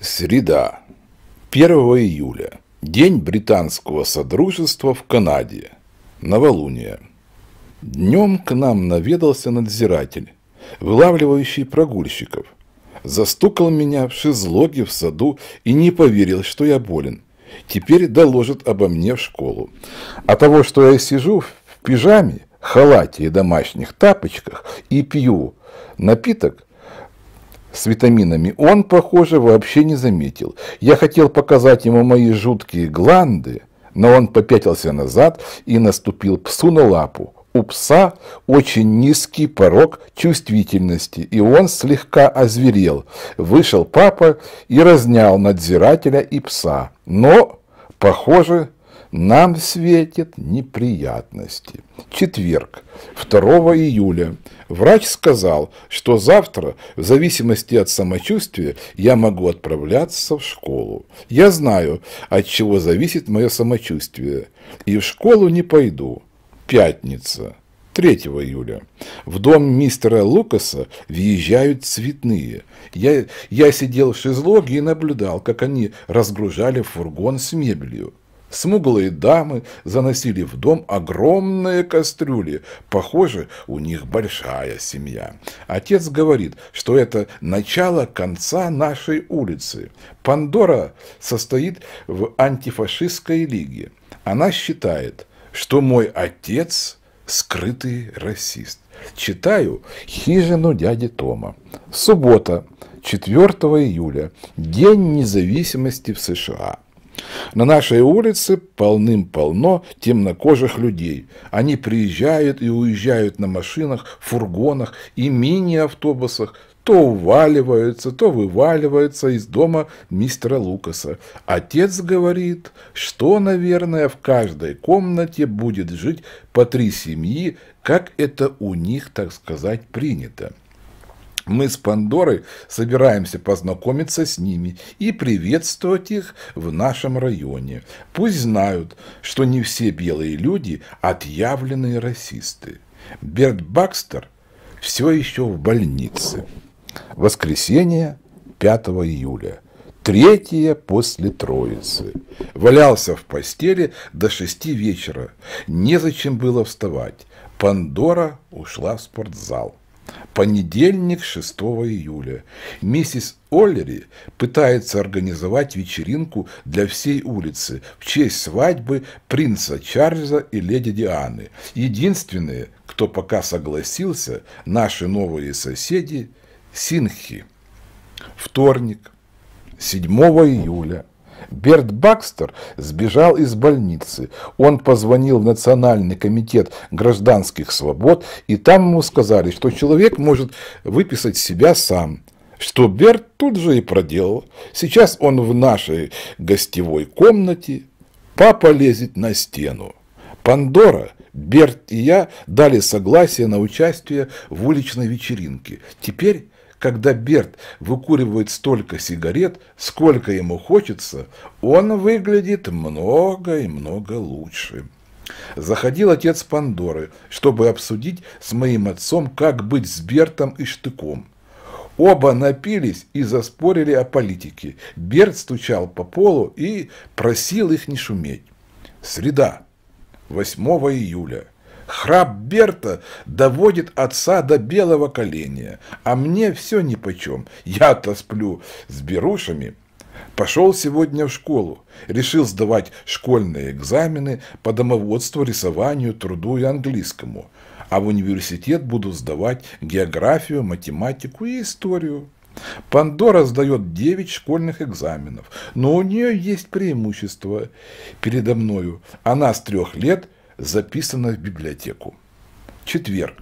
Среда. 1 июля. День британского содружества в Канаде. Новолуние. Днем к нам наведался надзиратель, вылавливающий прогульщиков. Застукал меня в шезлоге в саду и не поверил, что я болен. Теперь доложит обо мне в школу. А того, что я сижу в пижаме, халате и домашних тапочках и пью напиток, с витаминами он, похоже, вообще не заметил. Я хотел показать ему мои жуткие гланды, но он попятился назад и наступил псу на лапу. У пса очень низкий порог чувствительности, и он слегка озверел. Вышел папа и разнял надзирателя и пса, но, похоже, нам светят неприятности. Четверг, 2 июля. Врач сказал, что завтра, в зависимости от самочувствия, я могу отправляться в школу. Я знаю, от чего зависит мое самочувствие, и в школу не пойду. Пятница. 3 июля. В дом мистера Лукаса въезжают цветные. Я, я сидел в шезлоге и наблюдал, как они разгружали фургон с мебелью. Смуглые дамы заносили в дом огромные кастрюли. Похоже, у них большая семья. Отец говорит, что это начало конца нашей улицы. Пандора состоит в антифашистской лиге. Она считает, что мой отец – скрытый расист. Читаю «Хижину дяди Тома». Суббота, 4 июля, День независимости в США. На нашей улице полным-полно темнокожих людей. Они приезжают и уезжают на машинах, фургонах и мини-автобусах, то уваливаются, то вываливаются из дома мистера Лукаса. Отец говорит, что, наверное, в каждой комнате будет жить по три семьи, как это у них, так сказать, принято. Мы с Пандорой собираемся познакомиться с ними и приветствовать их в нашем районе. Пусть знают, что не все белые люди – отъявленные расисты. Берт Бакстер все еще в больнице. Воскресенье, 5 июля. Третье после Троицы. Валялся в постели до шести вечера. Незачем было вставать. Пандора ушла в спортзал. Понедельник, 6 июля. Миссис Оллери пытается организовать вечеринку для всей улицы в честь свадьбы принца Чарльза и леди Дианы. Единственные, кто пока согласился, наши новые соседи – Синхи. Вторник, 7 июля. Берт Бакстер сбежал из больницы. Он позвонил в Национальный комитет гражданских свобод, и там ему сказали, что человек может выписать себя сам. Что Берт тут же и проделал. Сейчас он в нашей гостевой комнате. Папа лезет на стену. Пандора, Берт и я дали согласие на участие в уличной вечеринке. Теперь когда Берт выкуривает столько сигарет, сколько ему хочется, он выглядит много и много лучше. Заходил отец Пандоры, чтобы обсудить с моим отцом, как быть с Бертом и Штыком. Оба напились и заспорили о политике. Берт стучал по полу и просил их не шуметь. Среда, 8 июля. Храп Берта доводит отца до белого коленя, а мне все нипочем. Я-то сплю с берушами. Пошел сегодня в школу, решил сдавать школьные экзамены по домоводству, рисованию, труду и английскому. А в университет буду сдавать географию, математику и историю. Пандора сдает 9 школьных экзаменов, но у нее есть преимущество передо мною. Она с трех лет – записано в библиотеку. Четверг,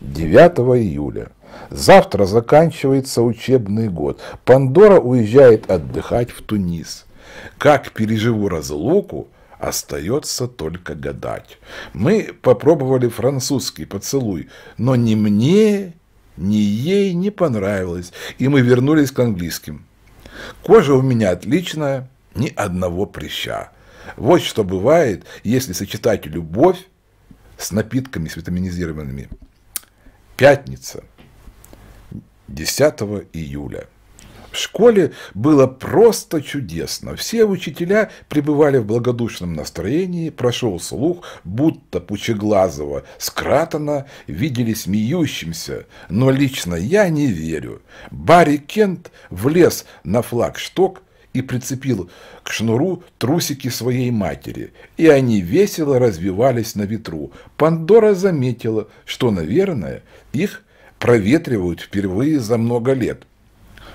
9 июля. Завтра заканчивается учебный год. Пандора уезжает отдыхать в Тунис. Как переживу разлуку, остается только гадать. Мы попробовали французский поцелуй, но ни мне, ни ей не понравилось, и мы вернулись к английским. Кожа у меня отличная, ни одного прыща. Вот что бывает, если сочетать любовь с напитками, с витаминизированными. Пятница, 10 июля. В школе было просто чудесно. Все учителя пребывали в благодушном настроении, прошел слух, будто пучеглазого скратана видели смеющимся, но лично я не верю. Барри Кент влез на флагшток, и прицепил к шнуру трусики своей матери, и они весело развивались на ветру. Пандора заметила, что, наверное, их проветривают впервые за много лет.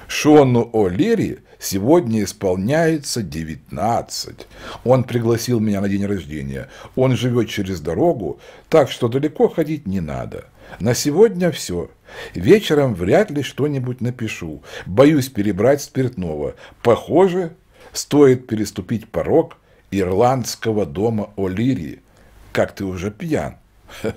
Шону О'Лери сегодня исполняется 19. Он пригласил меня на день рождения. Он живет через дорогу, так что далеко ходить не надо. На сегодня все. Вечером вряд ли что-нибудь напишу. Боюсь перебрать спиртного. Похоже, стоит переступить порог ирландского дома О'Лири. Как ты уже пьян.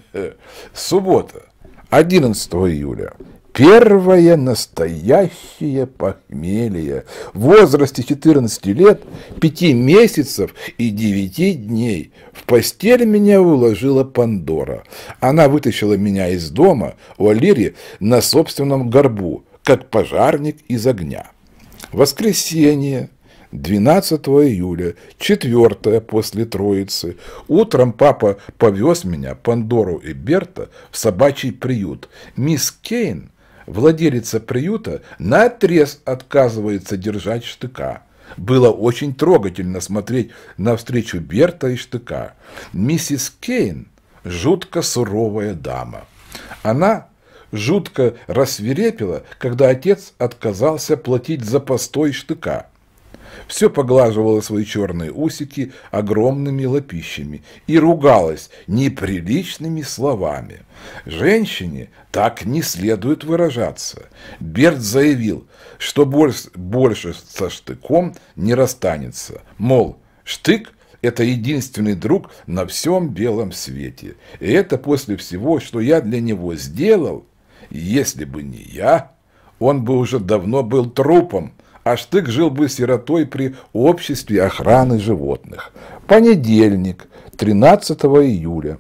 Суббота, 11 июля первое настоящее похмелье в возрасте 14 лет, 5 месяцев и 9 дней. В постель меня уложила Пандора. Она вытащила меня из дома у Алири на собственном горбу, как пожарник из огня. Воскресенье, 12 июля, четвертое после Троицы. Утром папа повез меня, Пандору и Берта, в собачий приют. Мисс Кейн Владелица приюта наотрез отказывается держать штыка. Было очень трогательно смотреть на встречу Берта и штыка. Миссис Кейн – жутко суровая дама. Она жутко рассверепела, когда отец отказался платить за постой штыка – все поглаживала свои черные усики огромными лопищами и ругалась неприличными словами. Женщине так не следует выражаться. Берт заявил, что больше, больше со штыком не расстанется. Мол, штык – это единственный друг на всем белом свете. И это после всего, что я для него сделал, если бы не я, он бы уже давно был трупом, а Штык жил бы сиротой при обществе охраны животных. Понедельник, 13 июля.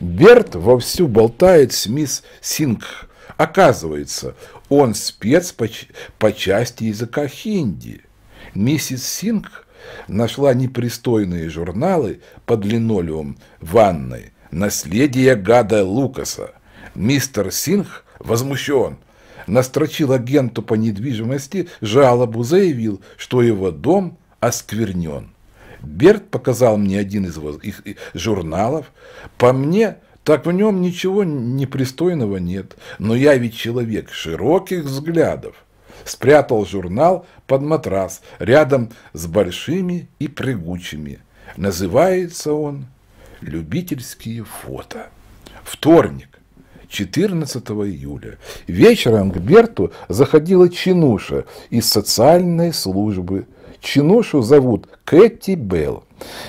Берт вовсю болтает с мисс Сингх. Оказывается, он спец по, по части языка хинди. Миссис Сингх нашла непристойные журналы под линолеум ванной «Наследие гада Лукаса». Мистер Сингх возмущен настрочил агенту по недвижимости жалобу, заявил, что его дом осквернен. Берт показал мне один из их журналов. По мне, так в нем ничего непристойного нет, но я ведь человек широких взглядов. Спрятал журнал под матрас рядом с большими и прыгучими. Называется он «Любительские фото». Вторник. 14 июля. Вечером к Берту заходила Чинуша из социальной службы. Чинушу зовут Кэти Белл.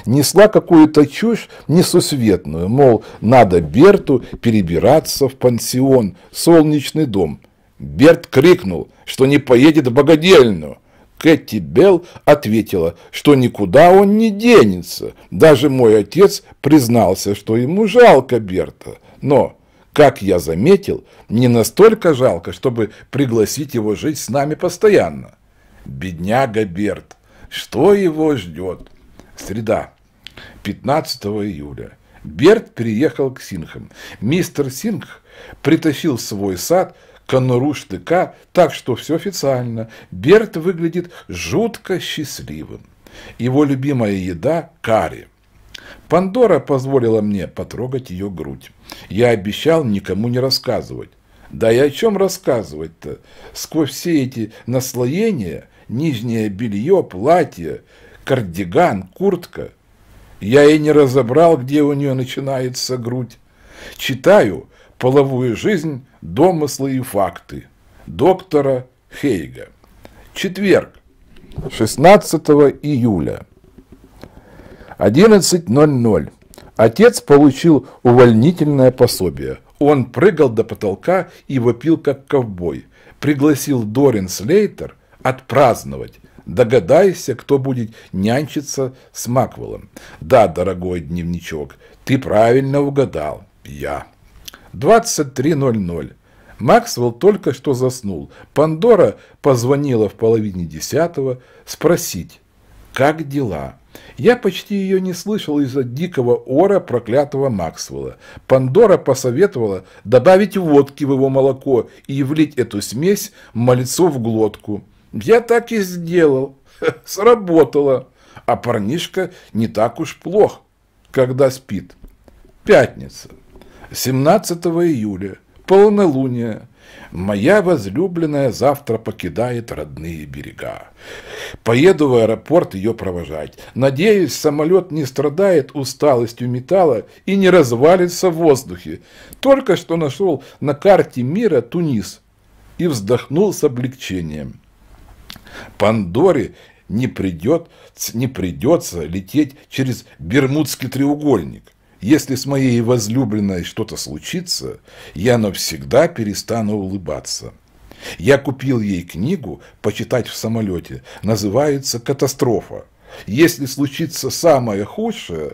Несла какую-то чушь несусветную, мол, надо Берту перебираться в пансион, солнечный дом. Берт крикнул, что не поедет в богадельную. Кэти Белл ответила, что никуда он не денется. Даже мой отец признался, что ему жалко Берта. Но как я заметил, не настолько жалко, чтобы пригласить его жить с нами постоянно. Бедняга Берт, что его ждет? Среда, 15 июля. Берт приехал к Сингхам. Мистер Сингх притащил свой сад конуру штыка, так что все официально. Берт выглядит жутко счастливым. Его любимая еда – карри. Пандора позволила мне потрогать ее грудь. Я обещал никому не рассказывать. Да и о чем рассказывать-то? Сквозь все эти наслоения, нижнее белье, платье, кардиган, куртка. Я и не разобрал, где у нее начинается грудь. Читаю «Половую жизнь. Домыслы и факты» доктора Хейга. Четверг, 16 июля. 11.00. Отец получил увольнительное пособие. Он прыгал до потолка и вопил, как ковбой. Пригласил Дорин Слейтер отпраздновать. Догадайся, кто будет нянчиться с Маквеллом. Да, дорогой дневничок, ты правильно угадал. Я. 23.00. Максвелл только что заснул. Пандора позвонила в половине десятого спросить, как дела? Я почти ее не слышал из-за дикого ора проклятого Максвелла. Пандора посоветовала добавить водки в его молоко и влить эту смесь мальцу в глотку. Я так и сделал. Сработало. А парнишка не так уж плох, когда спит. Пятница. 17 июля. Полнолуние. Моя возлюбленная завтра покидает родные берега. Поеду в аэропорт ее провожать. Надеюсь, самолет не страдает усталостью металла и не развалится в воздухе. Только что нашел на карте мира Тунис и вздохнул с облегчением. Пандоре не, придет, не придется лететь через Бермудский треугольник. Если с моей возлюбленной что-то случится, я навсегда перестану улыбаться. Я купил ей книгу почитать в самолете. Называется «Катастрофа». Если случится самое худшее,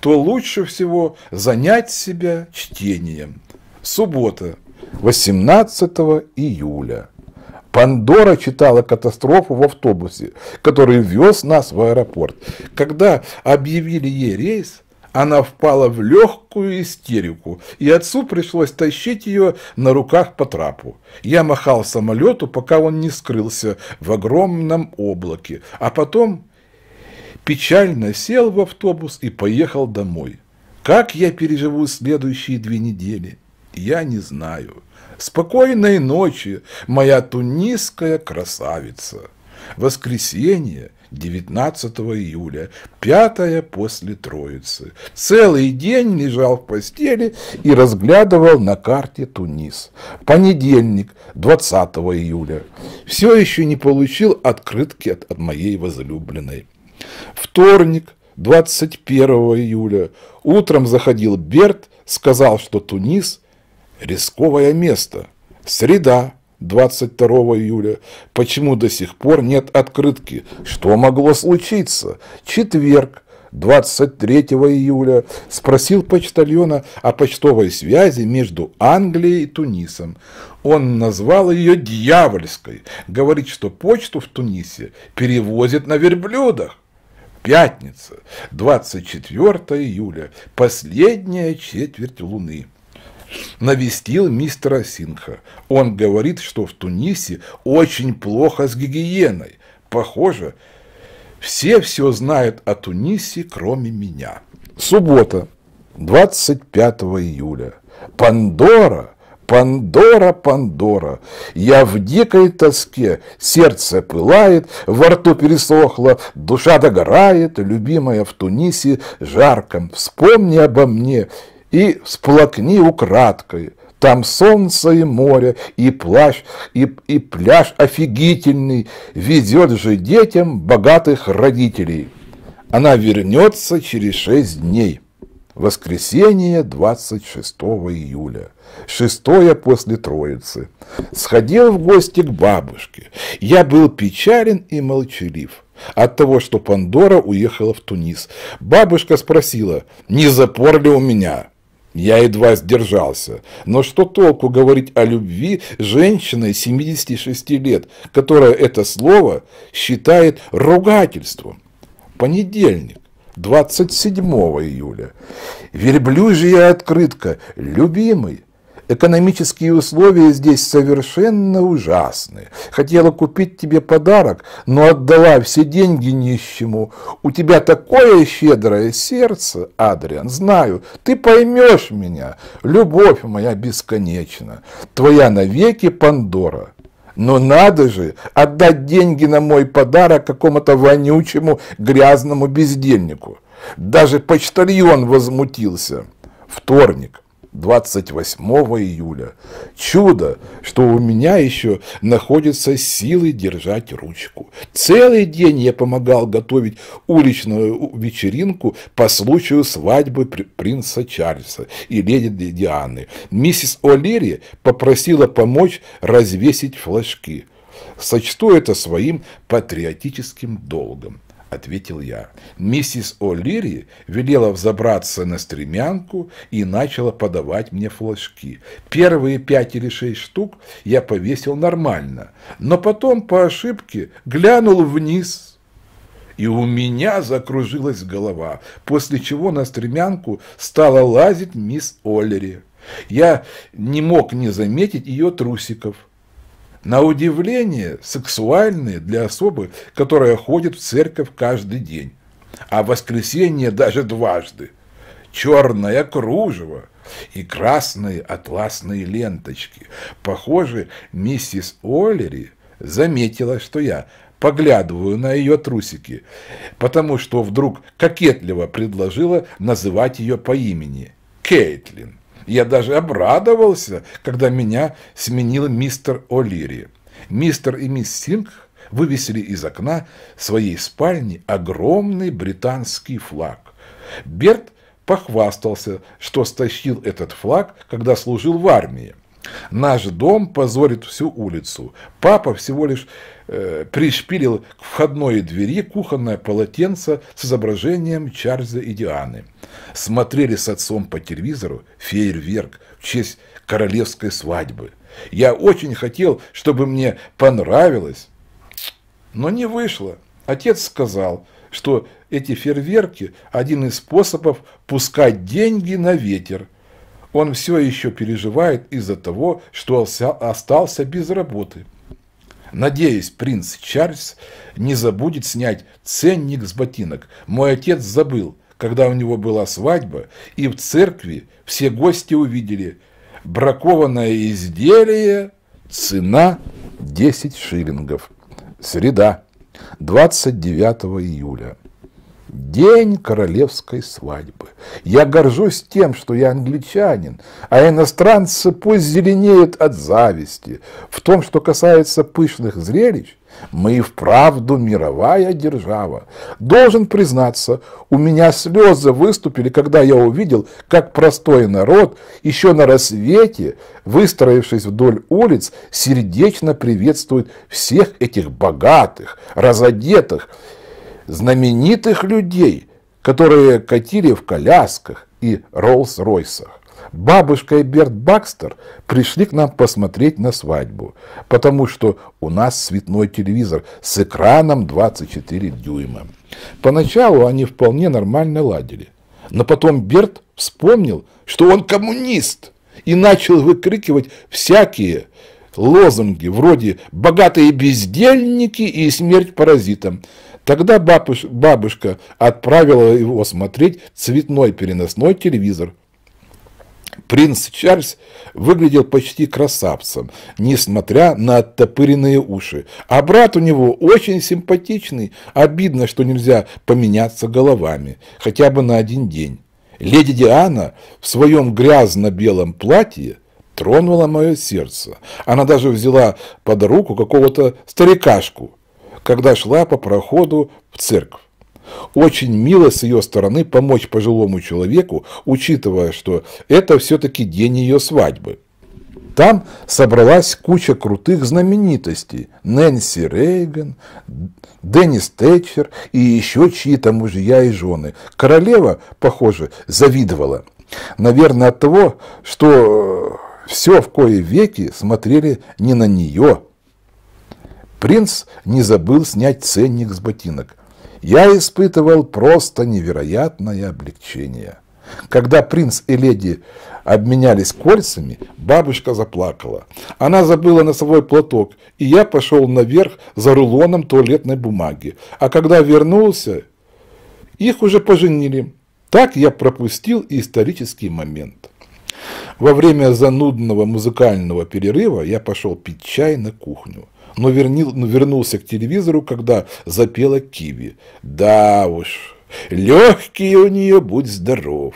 то лучше всего занять себя чтением. Суббота, 18 июля. Пандора читала катастрофу в автобусе, который вез нас в аэропорт. Когда объявили ей рейс, она впала в легкую истерику, и отцу пришлось тащить ее на руках по трапу. Я махал самолету, пока он не скрылся в огромном облаке, а потом печально сел в автобус и поехал домой. Как я переживу следующие две недели, я не знаю. Спокойной ночи, моя тунисская красавица. Воскресенье 19 июля, пятая после Троицы. Целый день лежал в постели и разглядывал на карте Тунис. Понедельник, 20 июля. Все еще не получил открытки от, от моей возлюбленной. Вторник, 21 июля. Утром заходил Берт, сказал, что Тунис – рисковое место. Среда, 22 июля. Почему до сих пор нет открытки? Что могло случиться? Четверг, 23 июля, спросил почтальона о почтовой связи между Англией и Тунисом. Он назвал ее дьявольской. Говорит, что почту в Тунисе перевозят на верблюдах. Пятница, 24 июля, последняя четверть луны навестил мистера Синха. Он говорит, что в Тунисе очень плохо с гигиеной. Похоже, все все знают о Тунисе, кроме меня. Суббота, 25 июля. Пандора, Пандора, Пандора. Я в дикой тоске, сердце пылает, во рту пересохло, душа догорает, любимая в Тунисе жарком. Вспомни обо мне, и всплакни украдкой. Там солнце и море, и плащ, и, и пляж офигительный, ведет же детям богатых родителей. Она вернется через шесть дней. Воскресенье 26 июля, шестое после Троицы. Сходил в гости к бабушке. Я был печален и молчалив от того, что Пандора уехала в Тунис. Бабушка спросила, не запор ли у меня? Я едва сдержался. Но что толку говорить о любви женщины 76 лет, которая это слово считает ругательством? Понедельник. 27 июля. Верблюжья открытка. Любимый, Экономические условия здесь совершенно ужасны. Хотела купить тебе подарок, но отдала все деньги нищему. У тебя такое щедрое сердце, Адриан, знаю, ты поймешь меня. Любовь моя бесконечна, твоя навеки Пандора. Но надо же отдать деньги на мой подарок какому-то вонючему грязному бездельнику. Даже почтальон возмутился. Вторник. 28 июля. Чудо, что у меня еще находятся силы держать ручку. Целый день я помогал готовить уличную вечеринку по случаю свадьбы принца Чарльза и леди Дианы. Миссис О'Лири попросила помочь развесить флажки. Сочту это своим патриотическим долгом. — ответил я. Миссис О'Лири велела взобраться на стремянку и начала подавать мне флажки. Первые пять или шесть штук я повесил нормально, но потом по ошибке глянул вниз — и у меня закружилась голова, после чего на стремянку стала лазить мисс Оллери. Я не мог не заметить ее трусиков. На удивление, сексуальные для особы, которая ходит в церковь каждый день, а в воскресенье даже дважды. Черное кружево и красные атласные ленточки. Похоже, миссис Оллери заметила, что я поглядываю на ее трусики, потому что вдруг кокетливо предложила называть ее по имени – Кейтлин. Я даже обрадовался, когда меня сменил мистер О'Лири. Мистер и мисс Синг вывесили из окна своей спальни огромный британский флаг. Берт похвастался, что стащил этот флаг, когда служил в армии. Наш дом позорит всю улицу. Папа всего лишь э, пришпилил к входной двери кухонное полотенце с изображением Чарльза и Дианы. Смотрели с отцом по телевизору фейерверк в честь королевской свадьбы. Я очень хотел, чтобы мне понравилось, но не вышло. Отец сказал, что эти фейерверки – один из способов пускать деньги на ветер – он все еще переживает из-за того, что остался без работы. Надеюсь, принц Чарльз не забудет снять ценник с ботинок. Мой отец забыл, когда у него была свадьба, и в церкви все гости увидели бракованное изделие, цена 10 шиллингов. Среда, 29 июля день королевской свадьбы. Я горжусь тем, что я англичанин, а иностранцы пусть зеленеют от зависти. В том, что касается пышных зрелищ, мы и вправду мировая держава. Должен признаться, у меня слезы выступили, когда я увидел, как простой народ, еще на рассвете, выстроившись вдоль улиц, сердечно приветствует всех этих богатых, разодетых, знаменитых людей, которые катили в колясках и Роллс-Ройсах. Бабушка и Берт Бакстер пришли к нам посмотреть на свадьбу, потому что у нас цветной телевизор с экраном 24 дюйма. Поначалу они вполне нормально ладили, но потом Берт вспомнил, что он коммунист и начал выкрикивать всякие лозунги вроде «богатые бездельники» и «смерть паразитам». Тогда бабушка отправила его смотреть цветной переносной телевизор. Принц Чарльз выглядел почти красавцем, несмотря на оттопыренные уши, а брат у него очень симпатичный, обидно, что нельзя поменяться головами, хотя бы на один день. Леди Диана в своем грязно-белом платье тронула мое сердце. Она даже взяла под руку какого-то старикашку, когда шла по проходу в церковь. Очень мило с ее стороны помочь пожилому человеку, учитывая, что это все-таки день ее свадьбы. Там собралась куча крутых знаменитостей. Нэнси Рейган, Деннис Тэтчер и еще чьи-то мужья и жены. Королева, похоже, завидовала. Наверное, от того, что э, все в кое веки смотрели не на нее, Принц не забыл снять ценник с ботинок. Я испытывал просто невероятное облегчение. Когда принц и леди обменялись кольцами, бабушка заплакала. Она забыла носовой платок, и я пошел наверх за рулоном туалетной бумаги. А когда вернулся, их уже поженили. Так я пропустил исторический момент. Во время занудного музыкального перерыва я пошел пить чай на кухню но, вернил, но вернулся к телевизору, когда запела Киви. Да уж, легкие у нее, будь здоров.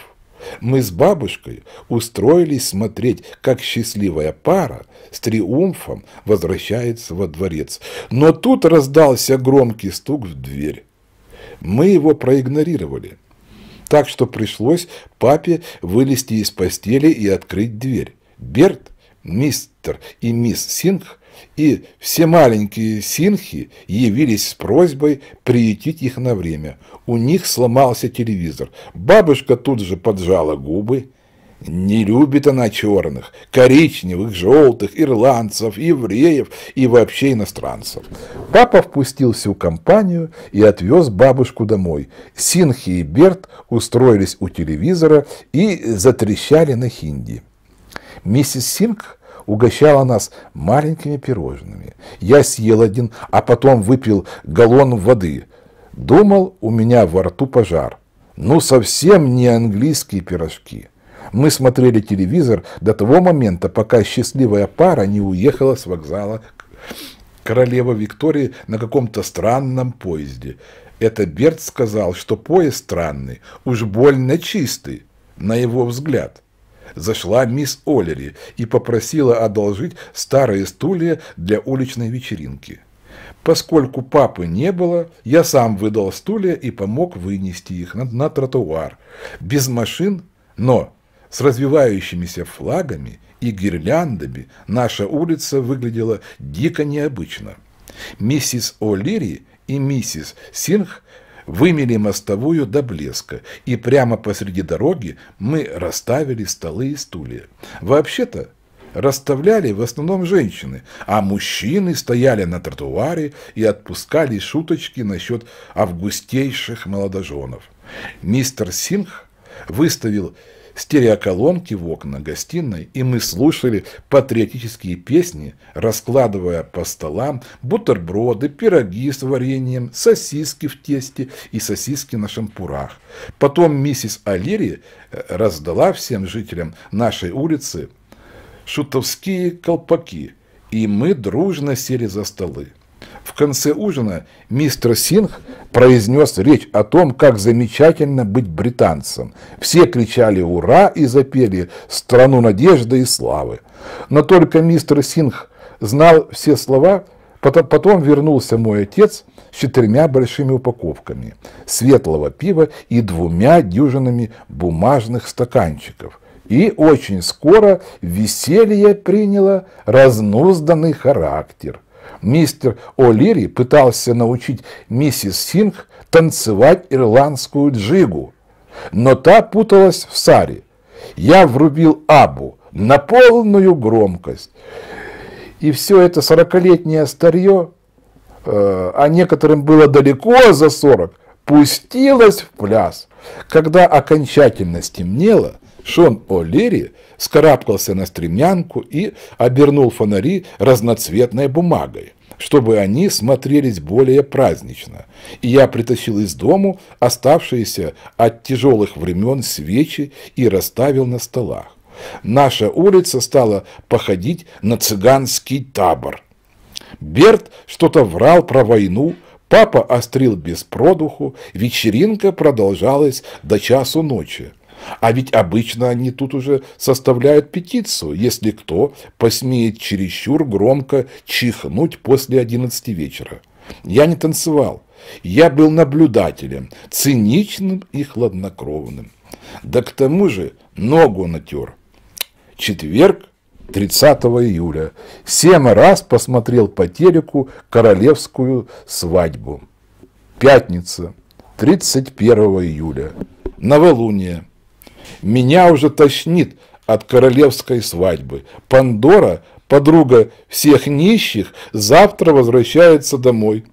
Мы с бабушкой устроились смотреть, как счастливая пара с триумфом возвращается во дворец. Но тут раздался громкий стук в дверь. Мы его проигнорировали. Так что пришлось папе вылезти из постели и открыть дверь. Берт, мистер и мисс Сингх и все маленькие синхи явились с просьбой приютить их на время. У них сломался телевизор. Бабушка тут же поджала губы. Не любит она черных, коричневых, желтых, ирландцев, евреев и вообще иностранцев. Папа впустил всю компанию и отвез бабушку домой. Синхи и Берт устроились у телевизора и затрещали на хинди. Миссис Синг угощала нас маленькими пирожными. Я съел один, а потом выпил галлон воды. Думал, у меня во рту пожар. Ну, совсем не английские пирожки. Мы смотрели телевизор до того момента, пока счастливая пара не уехала с вокзала королева Виктории на каком-то странном поезде. Это Берт сказал, что поезд странный, уж больно чистый, на его взгляд зашла мисс Оллери и попросила одолжить старые стулья для уличной вечеринки. Поскольку папы не было, я сам выдал стулья и помог вынести их на, на тротуар. Без машин, но с развивающимися флагами и гирляндами наша улица выглядела дико необычно. Миссис О'Лири и миссис Синх вымели мостовую до блеска, и прямо посреди дороги мы расставили столы и стулья. Вообще-то расставляли в основном женщины, а мужчины стояли на тротуаре и отпускали шуточки насчет августейших молодоженов. Мистер Сингх выставил стереоколонки в окна гостиной, и мы слушали патриотические песни, раскладывая по столам бутерброды, пироги с вареньем, сосиски в тесте и сосиски на шампурах. Потом миссис Алири э, раздала всем жителям нашей улицы шутовские колпаки, и мы дружно сели за столы. В конце ужина мистер Синг произнес речь о том, как замечательно быть британцем. Все кричали «Ура!» и запели «Страну надежды и славы». Но только мистер Синг знал все слова, потом, вернулся мой отец с четырьмя большими упаковками светлого пива и двумя дюжинами бумажных стаканчиков. И очень скоро веселье приняло разнузданный характер – мистер О'Лири пытался научить миссис Синг танцевать ирландскую джигу, но та путалась в саре. Я врубил абу на полную громкость. И все это сорокалетнее старье, э, а некоторым было далеко за сорок, пустилось в пляс. Когда окончательно стемнело, Шон О'Лири скарабкался на стремянку и обернул фонари разноцветной бумагой, чтобы они смотрелись более празднично, и я притащил из дому оставшиеся от тяжелых времен свечи и расставил на столах. Наша улица стала походить на цыганский табор. Берт что-то врал про войну, папа острил без продуху, вечеринка продолжалась до часу ночи. А ведь обычно они тут уже составляют петицию, если кто посмеет чересчур громко чихнуть после одиннадцати вечера. Я не танцевал. Я был наблюдателем, циничным и хладнокровным. Да к тому же ногу натер. Четверг, 30 июля. Семь раз посмотрел по телеку королевскую свадьбу. Пятница, 31 июля. Новолуние. Меня уже тошнит от королевской свадьбы. Пандора, подруга всех нищих, завтра возвращается домой.